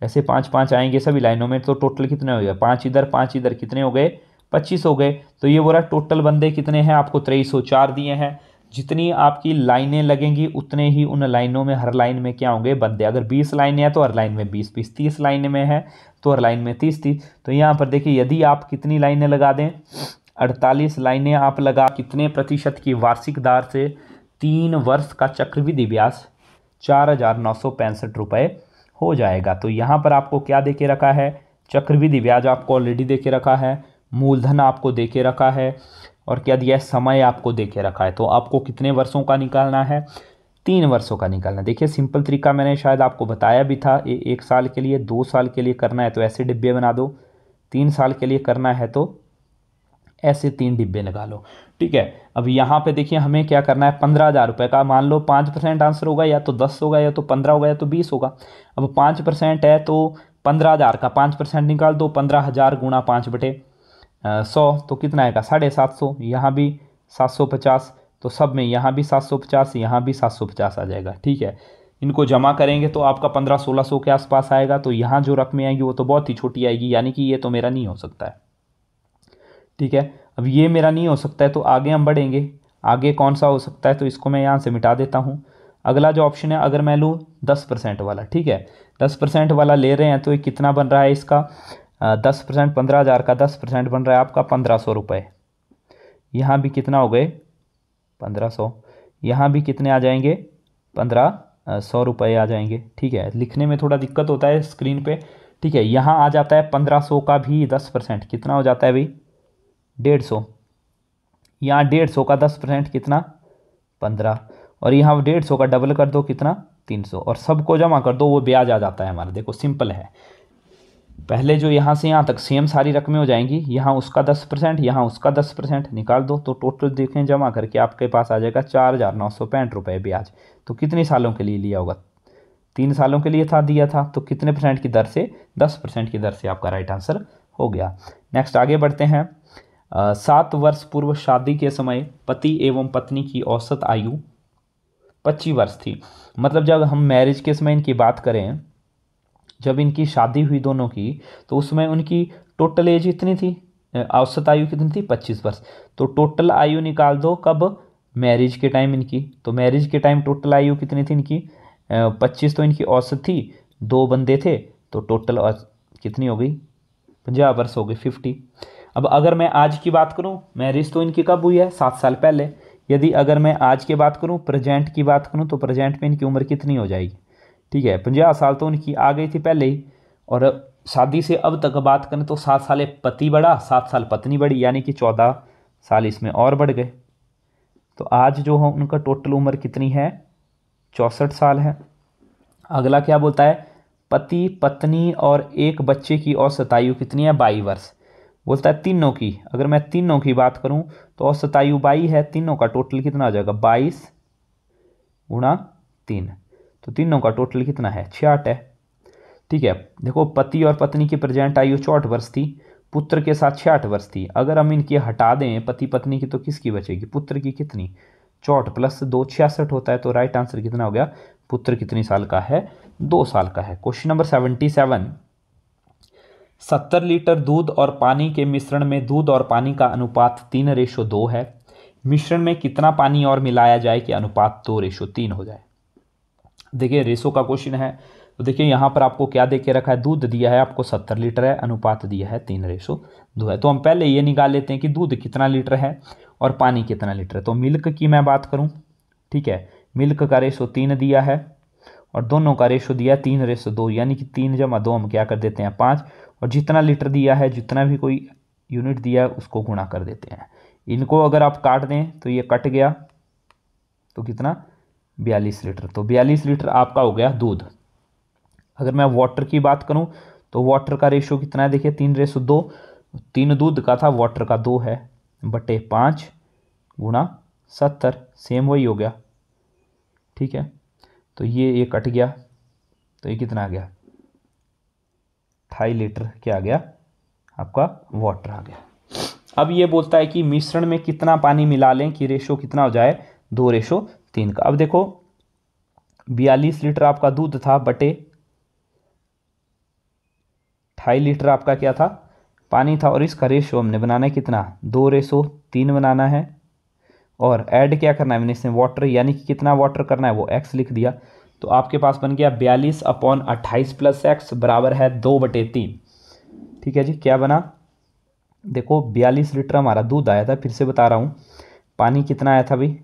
ऐसे पाँच पाँच आएंगे सभी लाइनों में तो टोटल कितने हो गए पाँच इधर पाँच इधर कितने हो गए पच्चीस हो गए तो ये बोला टोटल बंदे कितने हैं आपको तेईस चार दिए हैं जितनी आपकी लाइनें लगेंगी उतने ही उन लाइनों में हर लाइन में क्या होंगे बंदे अगर 20 लाइनें हैं तो हर लाइन में 20 बीस तीस लाइन में है तो हर लाइन में तीस थी तो यहाँ पर देखिए यदि आप कितनी लाइनें लगा दें अड़तालीस लाइनें आप लगा कितने प्रतिशत की वार्षिक दर से तीन वर्ष का चक्रविधि ब्याज चार हज़ार नौ सौ पैंसठ रुपये हो जाएगा तो यहाँ पर आपको क्या दे के रखा है चक्रविधि ब्याज आपको ऑलरेडी दे के रखा है मूलधन आपको दे के रखा है और क्या दिया है समय आपको दे के रखा है तो आपको कितने वर्षों का निकालना है तीन वर्षों का निकालना देखिए सिंपल तरीका मैंने शायद आपको बताया भी था ए, एक साल के लिए दो साल के लिए करना है तो ऐसे डिब्बे बना दो तीन साल के लिए करना है तो ऐसे तीन डिब्बे लगा लो ठीक है अब यहाँ पे देखिए हमें क्या करना है पंद्रह हज़ार रुपये का मान लो पाँच परसेंट आंसर होगा या तो दस होगा या तो पंद्रह होगा या तो बीस होगा अब पाँच परसेंट है तो पंद्रह हज़ार का पाँच परसेंट निकाल दो पंद्रह हज़ार गुणा पाँच बटे सौ तो कितना आएगा साढ़े सात सौ यहाँ भी सात सौ पचास तो सब में यहाँ भी सात सौ पचास यहाँ भी सात सौ पचास आ जाएगा ठीक है इनको जमा करेंगे तो आपका पंद्रह सोलह सौ के आसपास आएगा तो यहाँ जो रकमें आएगी वो तो बहुत ही छोटी आएगी यानी कि ये तो मेरा नहीं हो सकता है ठीक है अब ये मेरा नहीं हो सकता है तो आगे हम बढ़ेंगे आगे कौन सा हो सकता है तो इसको मैं यहाँ से मिटा देता हूँ अगला जो ऑप्शन है अगर मैं लूँ दस परसेंट वाला ठीक है दस परसेंट वाला ले रहे हैं तो ये कितना बन रहा है इसका दस परसेंट पंद्रह हज़ार का दस परसेंट बन रहा है आपका पंद्रह सौ रुपये यहाँ भी कितना हो गए पंद्रह सौ यहाँ भी कितने आ जाएंगे पंद्रह सौ रुपये आ जाएंगे ठीक है लिखने में थोड़ा दिक्कत होता है स्क्रीन पे ठीक है यहाँ आ जाता है पंद्रह सौ का भी दस परसेंट कितना हो जाता है भाई डेढ़ सौ यहाँ डेढ़ सौ का दस परसेंट कितना पंद्रह और यहाँ डेढ़ सौ का डबल कर दो कितना तीन सौ और सबको जमा कर दो वो ब्याज आ जाता है हमारा देखो सिंपल है पहले जो यहाँ से यहाँ तक सेम सारी रकमें हो जाएंगी यहाँ उसका दस परसेंट यहाँ उसका दस परसेंट निकाल दो तो टोटल देखें जमा करके आपके पास आ जाएगा चार हज़ार नौ सौ पैंठ रुपये ब्याज तो कितने सालों के लिए लिया होगा तीन सालों के लिए था दिया था तो कितने परसेंट की दर से दस परसेंट की दर से आपका राइट आंसर हो गया नेक्स्ट आगे बढ़ते हैं सात वर्ष पूर्व शादी के समय पति एवं पत्नी की औसत आयु पच्चीस वर्ष थी मतलब जब हम मैरिज के समय इनकी बात करें जब इनकी शादी हुई दोनों की तो उसमें उनकी टोटल एज इतनी थी औसत आयु कितनी थी पच्चीस वर्ष तो टोटल आयु निकाल दो कब मैरिज के टाइम इनकी तो मैरिज के टाइम टोटल आयु कितनी थी इनकी पच्चीस तो इनकी औसत थी दो बंदे थे तो टोटल कितनी हो गई पंजाब वर्ष हो गई फिफ्टी अब अगर मैं आज की बात करूं मैरिज तो इनकी कब हुई है सात साल पहले यदि अगर मैं आज की बात करूं प्रेजेंट की बात करूं तो प्रेजेंट में इनकी उम्र कितनी हो जाएगी ठीक है पंजा साल तो उनकी आ गई थी पहले ही और शादी से अब तक बात करें तो सात साल पति बढ़ा सात साल पत्नी बढ़ी यानी कि चौदह साल इसमें और बढ़ गए तो आज जो है उनका टोटल उम्र कितनी है चौंसठ साल है अगला क्या बोलता है पति पत्नी और एक बच्चे की औसत आयु कितनी है बाई वर्ष बोलता है तीनों की अगर मैं तीनों की बात करूं तो औसत आयु बाई है तीनों का टोटल कितना आ जाएगा बाईस गुणा तीन तो तीनों का टोटल कितना है छियाठ है ठीक है देखो पति और पत्नी की प्रेजेंट आयु चौठ वर्ष थी पुत्र के साथ छियाठ वर्ष थी अगर हम इनकी हटा दें पति पत्नी की तो किसकी बचेगी पुत्र की कितनी चौठ प्लस दो छियासठ होता है तो राइट आंसर कितना हो गया पुत्र कितनी साल का है दो साल का है क्वेश्चन नंबर सेवेंटी सेवन सत्तर लीटर दूध और पानी के मिश्रण में दूध और पानी का अनुपात तीन रेशो दो है मिश्रण में कितना पानी और मिलाया जाए कि अनुपात दो रेशो तीन हो जाए देखिए रेशो का क्वेश्चन है तो देखिए यहाँ पर आपको क्या दे के रखा है दूध दिया है आपको सत्तर लीटर है अनुपात दिया है तीन रेशो दो है तो हम पहले ये निकाल लेते हैं कि दूध कितना लीटर है और पानी कितना लीटर है तो मिल्क की मैं बात करूँ ठीक है मिल्क का रेशो तीन दिया है और दोनों का रेशो दिया तीन रेशो दो यानी कि तीन जमा दो हम क्या कर देते हैं पाँच और जितना लीटर दिया है जितना भी कोई यूनिट दिया है उसको गुणा कर देते हैं इनको अगर आप काट दें तो ये कट गया तो कितना बयालीस लीटर तो बयालीस लीटर आपका हो गया दूध अगर मैं वाटर की बात करूँ तो वाटर का रेशो कितना है देखिए तीन रेशो दो तीन दूध का था वाटर का दो है बटे पाँच गुणा सत्तर सेम वही हो गया ठीक है तो ये ये कट गया तो ये कितना आ गया ढाई लीटर क्या आ गया आपका वाटर आ गया अब ये बोलता है कि मिश्रण में कितना पानी मिला लें कि रेशो कितना हो जाए दो रेशो तीन का अब देखो बयालीस लीटर आपका दूध था बटे ढाई लीटर आपका क्या था पानी था और इसका रेशो हमने बनाना है कितना दो रेशो तीन बनाना है और ऐड क्या करना है मैंने इसमें वाटर यानी कि कितना वाटर करना है वो एक्स लिख दिया तो आपके पास बन गया बयालीस अपॉन अट्ठाईस प्लस एक्स बराबर है दो बटे तीन ठीक है जी क्या बना देखो बयालीस लीटर हमारा दूध आया था फिर से बता रहा हूँ पानी कितना आया था भाई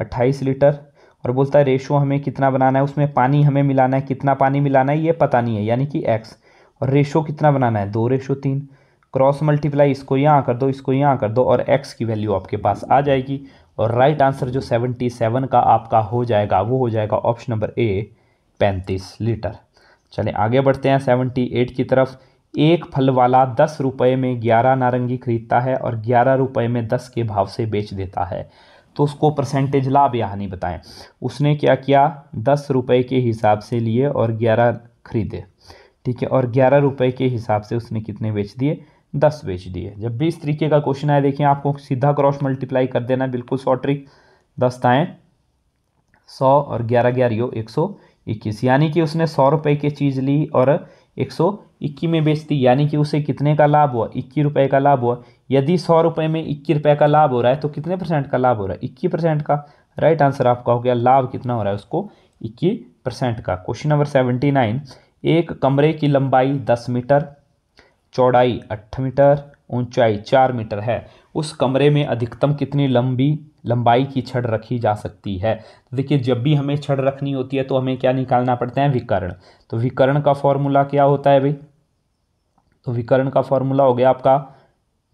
अट्ठाईस लीटर और बोलता है रेशो हमें कितना बनाना है उसमें पानी हमें मिलाना है कितना पानी मिलाना है ये पता नहीं है यानी कि एक्स और रेशो कितना बनाना है दो रेशो तीन क्रॉस मल्टीप्लाई इसको यहाँ कर दो इसको यहाँ कर दो और एक्स की वैल्यू आपके पास आ जाएगी और राइट आंसर जो सेवेंटी सेवन का आपका हो जाएगा वो हो जाएगा ऑप्शन नंबर ए पैंतीस लीटर चलें आगे बढ़ते हैं सेवेंटी एट की तरफ एक फल वाला दस रुपये में ग्यारह नारंगी खरीदता है और ग्यारह रुपये में दस के भाव से बेच देता है तो उसको परसेंटेज लाभ या हानि बताएं उसने क्या किया दस रुपये के हिसाब से लिए और ग्यारह खरीदे ठीक है और ग्यारह रुपये के हिसाब से उसने कितने बेच दिए दस बेच दिए जब भी इस तरीके का क्वेश्चन आया देखिए आपको सीधा क्रॉस मल्टीप्लाई कर देना बिल्कुल शॉर्ट ट्रिक दस ताएँ सौ और ग्यारह ग्यारह यो एक सौ इक्कीस यानी कि उसने सौ रुपये की चीज़ ली और एक सौ इक्की में बेचती यानी कि उसे कितने का लाभ हुआ इक्की रुपये का लाभ हुआ यदि सौ रुपये में इक्की रुपये का लाभ हो रहा है तो कितने परसेंट का लाभ हो रहा है इक्कीस परसेंट का राइट आंसर आपका हो गया लाभ कितना हो रहा है उसको इक्कीस परसेंट का क्वेश्चन नंबर सेवेंटी नाइन एक कमरे की लंबाई दस मीटर चौड़ाई अट्ठ मीटर ऊंचाई चार मीटर है उस कमरे में अधिकतम कितनी लंबी लंबाई की छड़ रखी जा सकती है तो देखिए जब भी हमें छड़ रखनी होती है तो हमें क्या निकालना पड़ता है विकर्ण तो विकर्ण का फॉर्मूला क्या होता है भाई तो विकर्ण का फॉर्मूला हो गया आपका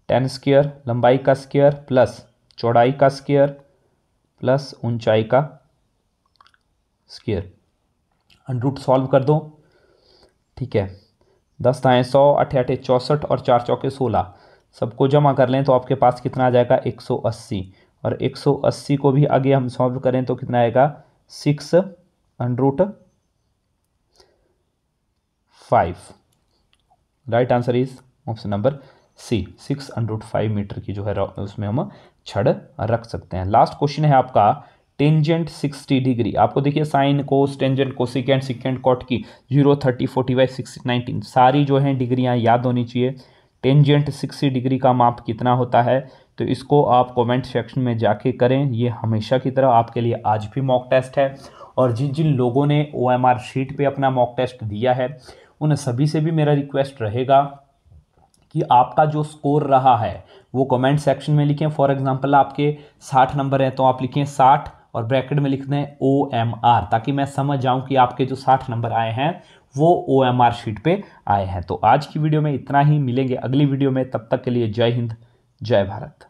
टेन स्क्वेयर लंबाई का स्क्वेयर प्लस चौड़ाई का स्क्वेयर प्लस ऊंचाई का स्क्वेयर अंडरूट सॉल्व कर दो ठीक है दस आए सौ अठे अठे चौंसठ और चार चौके सोलह सबको जमा कर लें तो आपके पास कितना आ जाएगा एक सौ अस्सी और एक सौ अस्सी को भी आगे हम सॉल्व करें तो कितना आएगा six under root five right answer is option number C six hundred five metre की जो है उसमें हम छड़ रख सकते हैं लास्ट क्वेश्चन है आपका टेंजेंट सिक्सटी डिग्री आपको देखिए साइन कोस टेंजेंट को सिकेंड सिकेंड कॉट की zero thirty forty five six nineteen सारी जो हैं डिग्रियाँ याद होनी चाहिए टेंजेंट सिक्सटी डिग्री का माप कितना होता है तो इसको आप कमेंट सेक्शन में जाके करें ये हमेशा की तरह आपके लिए आज भी मॉक टेस्ट है और जिन जिन लोगों ने ओ शीट पे अपना मॉक टेस्ट दिया है उन सभी से भी मेरा रिक्वेस्ट रहेगा कि आपका जो स्कोर रहा है वो कमेंट सेक्शन में लिखें फॉर एग्जांपल आपके साठ नंबर हैं तो आप लिखें साठ और ब्रैकेट में लिख दें ओ एम आर ताकि मैं समझ जाऊं कि आपके जो साठ नंबर आए हैं वो ओ एम आर शीट पे आए हैं तो आज की वीडियो में इतना ही मिलेंगे अगली वीडियो में तब तक के लिए जय हिंद जय भारत